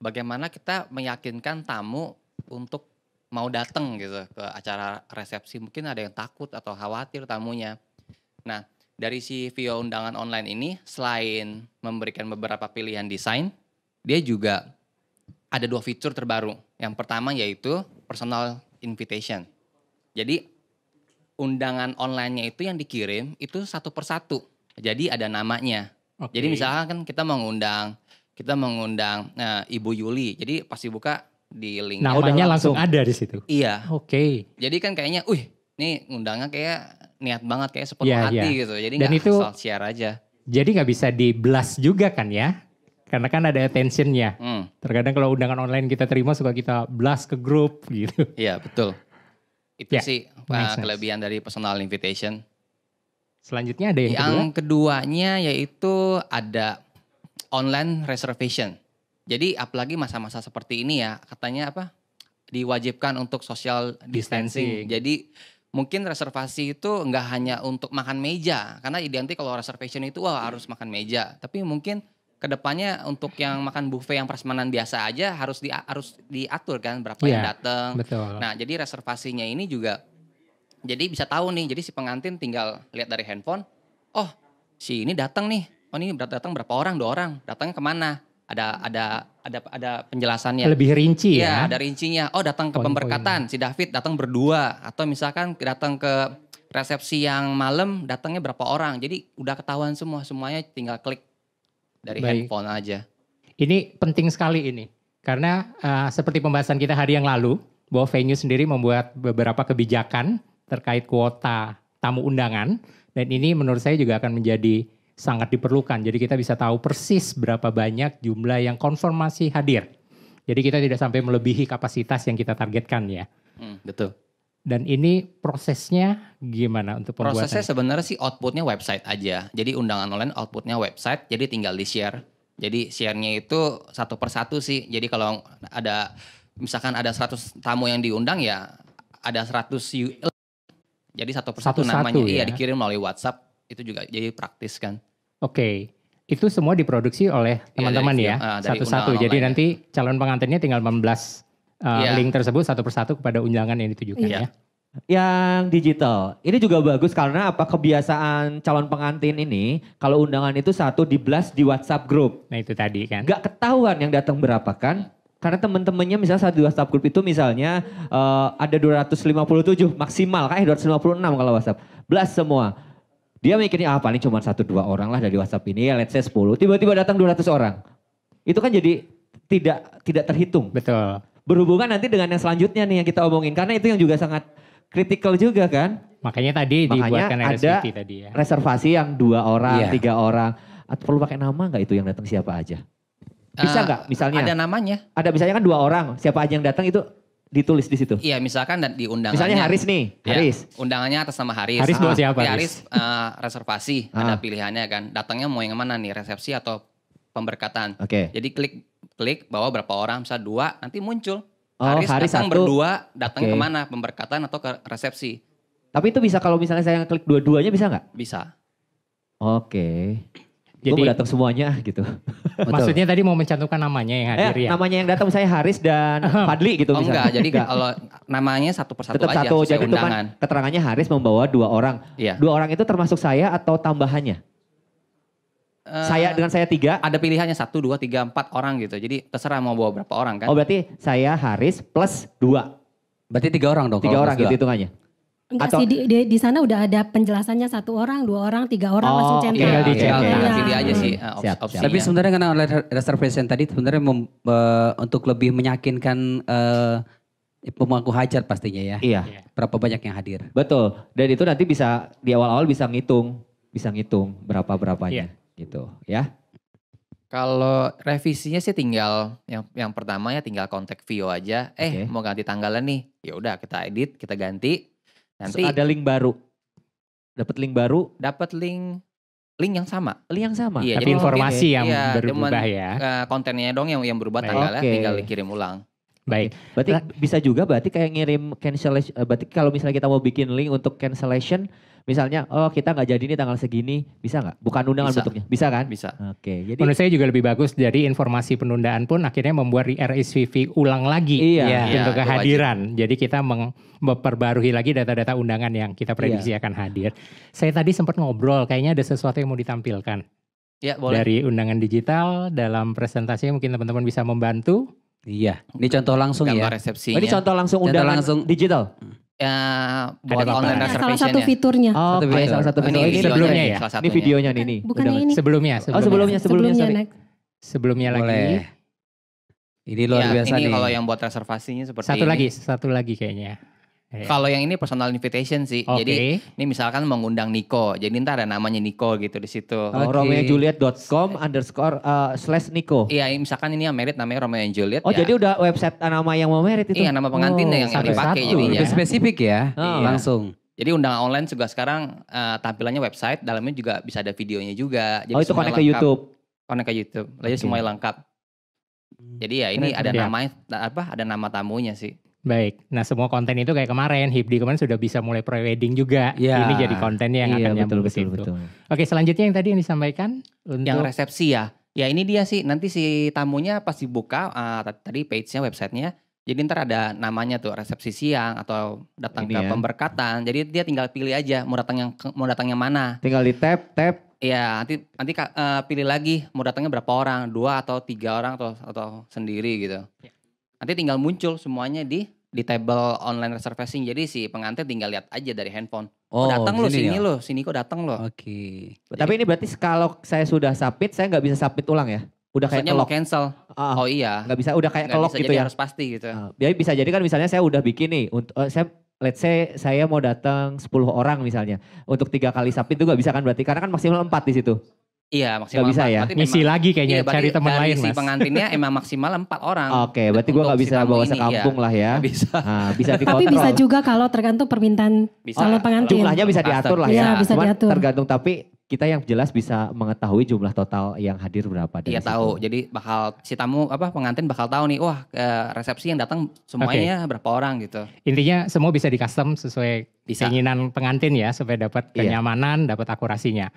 bagaimana kita meyakinkan tamu untuk mau datang gitu ke acara resepsi mungkin ada yang takut atau khawatir tamunya. Nah, dari si Vio undangan online ini selain memberikan beberapa pilihan desain, dia juga ada dua fitur terbaru. Yang pertama yaitu personal invitation. Jadi undangan online-nya itu yang dikirim itu satu persatu. Jadi ada namanya. Okay. Jadi misalkan kan kita mengundang kita mengundang uh, Ibu Yuli. Jadi pasti buka di link Nah, udahnya langsung. langsung ada di situ. Iya. Oke. Okay. Jadi kan kayaknya, "Wih, ini undangnya kayak niat banget kayak sepenuh yeah, iya. hati yeah. gitu." Jadi Dan itu share aja. Jadi nggak bisa di blast juga kan ya? Karena kan ada attentionnya. Hmm. Terkadang kalau undangan online kita terima suka kita blast ke grup gitu. Iya, yeah, betul. Itu yeah, sih uh, kelebihan dari personal invitation. Selanjutnya ada yang, yang kedua? keduanya yaitu ada online reservation. Jadi apalagi masa-masa seperti ini ya, katanya apa? diwajibkan untuk social distancing. distancing. Jadi mungkin reservasi itu nggak hanya untuk makan meja karena identik kalau reservation itu wah harus makan meja, tapi mungkin kedepannya untuk yang makan buffet yang prasmanan biasa aja harus di, harus diatur kan berapa yeah, yang iya, datang. Nah, jadi reservasinya ini juga jadi bisa tahu nih. Jadi si pengantin tinggal lihat dari handphone, oh si ini datang nih oh ini datang berapa orang dua orang datangnya kemana ada ada ada ada penjelasannya lebih rinci ya, ya ada rincinya oh datang ke Poin pemberkatan si David datang berdua atau misalkan datang ke resepsi yang malam datangnya berapa orang jadi udah ketahuan semua semuanya tinggal klik dari Baik. handphone aja ini penting sekali ini karena uh, seperti pembahasan kita hari yang lalu bahwa venue sendiri membuat beberapa kebijakan terkait kuota tamu undangan dan ini menurut saya juga akan menjadi sangat diperlukan. Jadi kita bisa tahu persis berapa banyak jumlah yang konfirmasi hadir. Jadi kita tidak sampai melebihi kapasitas yang kita targetkan ya. Hmm, betul. Dan ini prosesnya gimana untuk pembuatan? Prosesnya sebenarnya sih outputnya website aja. Jadi undangan online outputnya website, jadi tinggal di share. Jadi share-nya itu satu persatu sih. Jadi kalau ada misalkan ada 100 tamu yang diundang ya ada 100 UL. Jadi satu persatu satu, namanya satu, iya, ya? dikirim melalui WhatsApp itu juga jadi praktis kan. Oke. Okay. Itu semua diproduksi oleh iya, teman-teman ya, satu eh, satu-satu. Uh, Jadi nanti ya. calon pengantinnya tinggal membelas uh, eh, yeah. link tersebut satu persatu kepada undangan yang ditujukan yeah. ya. Yang digital. Ini juga bagus karena apa kebiasaan calon pengantin ini kalau undangan itu satu di blast di WhatsApp grup. Nah itu tadi kan. Gak ketahuan yang datang berapa kan? Karena temen-temennya misalnya satu WhatsApp grup itu misalnya uh, ada 257 maksimal kan 256 kalau WhatsApp. Blast semua dia mikirnya ah nih cuma satu dua orang lah dari WhatsApp ini ya let's say 10. Tiba-tiba datang 200 orang. Itu kan jadi tidak tidak terhitung. Betul. Berhubungan nanti dengan yang selanjutnya nih yang kita omongin karena itu yang juga sangat kritikal juga kan. Makanya tadi Makanya dibuatkan RSVP ada tadi ya. Reservasi yang dua orang, yeah. tiga orang. Atau ah, perlu pakai nama nggak itu yang datang siapa aja? Bisa eh, nggak uh, misalnya? Ada namanya. Ada misalnya kan dua orang, siapa aja yang datang itu ditulis di situ. Iya, misalkan dan di undangannya. Misalnya Haris nih, ya, Haris. Undangannya atas nama Haris. Haris buat ah, siapa? Ya, Haris uh, reservasi, ah. ada pilihannya kan. Datangnya mau yang mana nih, resepsi atau pemberkatan. Oke. Okay. Jadi klik klik bawa berapa orang, misal dua, nanti muncul. Oh, Haris, Haris datang satu. berdua, datang okay. kemana, pemberkatan atau ke resepsi. Tapi itu bisa kalau misalnya saya klik dua-duanya bisa nggak? Bisa. Oke. Okay. Jadi, gue mau datang semuanya gitu. Maksudnya tadi mau mencantumkan namanya yang hadir eh, ya? Namanya yang datang saya Haris dan Padli gitu. Oh misalnya. enggak, jadi enggak. kalau namanya satu persatu Tetap aja. satu, jadi itu kan keterangannya Haris membawa dua orang. Iya. Dua orang itu termasuk saya atau tambahannya? Uh, saya dengan saya tiga. Ada pilihannya satu, dua, tiga, empat orang gitu. Jadi terserah mau bawa berapa orang kan. Oh berarti saya Haris plus dua. Berarti tiga orang dong? Tiga orang gitu hitungannya. Enggak atau, sih di, di, di sana udah ada penjelasannya satu orang, dua orang, tiga orang oh, langsung centang. Iya, di okay. Nah, jadi aja sih uh, siap, siap. Tapi sebenarnya karena oleh reservation tadi sebenarnya mem, uh, untuk lebih meyakinkan uh, pemangku hajar pastinya ya. Iya. Berapa banyak yang hadir. Betul. Dan itu nanti bisa di awal-awal bisa ngitung, bisa ngitung berapa berapanya iya. gitu ya. Kalau revisinya sih tinggal yang yang pertama ya tinggal kontak Vio aja. Eh okay. mau ganti tanggalnya nih. Ya udah kita edit, kita ganti Nanti ada link baru. Dapat link baru, dapat link link yang sama. Link yang sama. Iya, Tapi jadi informasi mungkin, yang iya, berubah ya. Eh, kontennya dong yang yang berubah Baik. tanggalnya okay. tinggal dikirim ulang. Baik. Berarti bisa juga berarti kayak ngirim cancellation eh, berarti kalau misalnya kita mau bikin link untuk cancellation Misalnya, oh kita nggak jadi nih tanggal segini, bisa nggak? Bukan undangan bisa. bentuknya, bisa kan? Bisa. Oke. Jadi menurut saya juga lebih bagus Jadi informasi penundaan pun akhirnya membuat RSVP ulang lagi iya, ya, iya, untuk kehadiran. Jadi kita meng memperbarui lagi data-data undangan yang kita prediksi iya. akan hadir. Saya tadi sempat ngobrol, kayaknya ada sesuatu yang mau ditampilkan. Ya, boleh. Dari undangan digital dalam presentasi mungkin teman-teman bisa membantu. Iya. Ini contoh langsung Gambar ya. Oh, ini contoh langsung undangan contoh langsung. digital. Hmm ya buat apa online reservation salah satu fiturnya. Oh, satu okay. salah satu fiturnya. Ini, ini sebelumnya iya, ya. ini videonya nih ini. sebelumnya ini. Sebelumnya, sebelumnya. Oh, sebelumnya, sebelumnya. Sebelumnya, sebelumnya sebelumnya lagi. Boleh. Ini luar ya, biasa ini nih. kalau yang buat reservasinya seperti satu ini. lagi, satu lagi kayaknya. Iya. Kalau yang ini personal invitation sih. Okay. Jadi ini misalkan mengundang Niko. Jadi ntar ada namanya Niko gitu di situ. Okay. romeojuliet.com underscore uh, slash Niko. Iya misalkan ini yang merit namanya Romeo and Juliet. Oh ya. jadi udah website uh, nama yang mau merit itu? Iya nama pengantinnya oh, yang, yang dipakai jadinya. Lebih spesifik ya oh, langsung. Jadi undang online juga sekarang uh, tampilannya website, dalamnya juga bisa ada videonya juga. Jadi oh itu connect ke YouTube? Connect ke YouTube, jadi okay. semuanya lengkap. Jadi ya ini Keren, ada ya. namanya apa? Ada nama tamunya sih. Baik. Nah, semua konten itu kayak kemarin Hibdi kemarin sudah bisa mulai pre-wedding juga. Ya, Ini jadi konten yang iya, akan nyambung betul, Betul, betul. Oke, selanjutnya yang tadi yang disampaikan untuk yang resepsi ya. Ya ini dia sih nanti si tamunya pas dibuka uh, tadi page-nya website nya jadi ntar ada namanya tuh resepsi siang atau datang Ini ke ya. pemberkatan. Jadi dia tinggal pilih aja mau datang yang mau datang yang mana. Tinggal di tap tap. Iya nanti nanti uh, pilih lagi mau datangnya berapa orang, dua atau tiga orang atau atau sendiri gitu. Ya. Nanti tinggal muncul semuanya di di table online reservation. Jadi si pengantin tinggal lihat aja dari handphone. Oh, oh datang lo sini ya? lo, sini kok datang lo. Oke. Okay. Tapi ini berarti kalau saya sudah sapit saya nggak bisa sapit ulang ya? Udah kayak kelok. mau cancel. Ah, ah, oh iya. Nggak bisa, udah kayak kelok gitu jadi ya. harus pasti gitu. Ah, bisa jadi kan misalnya saya udah bikin nih, untuk uh, eh, saya let's say saya mau datang 10 orang misalnya. Untuk tiga kali sapit itu nggak bisa kan berarti karena kan maksimal 4 di situ. Iya maksimal gak bisa ya. Misi emang, lagi kayaknya iya, cari teman lain si pengantinnya emang maksimal empat orang. Oke, okay, berarti gue gak bisa si bawa sekampung ya. lah ya. bisa. Nah, bisa dikontrol. Tapi bisa juga kalau tergantung permintaan bisa, calon pengantin. Jumlahnya bisa diatur lah ya. Iya, bisa Cuman diatur. Tergantung tapi kita yang jelas bisa mengetahui jumlah total yang hadir berapa. Iya tahu. Jadi bakal si tamu apa pengantin bakal tahu nih, wah resepsi yang datang semuanya okay. berapa orang gitu. Intinya semua bisa di custom sesuai bisa. keinginan pengantin ya supaya dapat iya. kenyamanan, dapat akurasinya.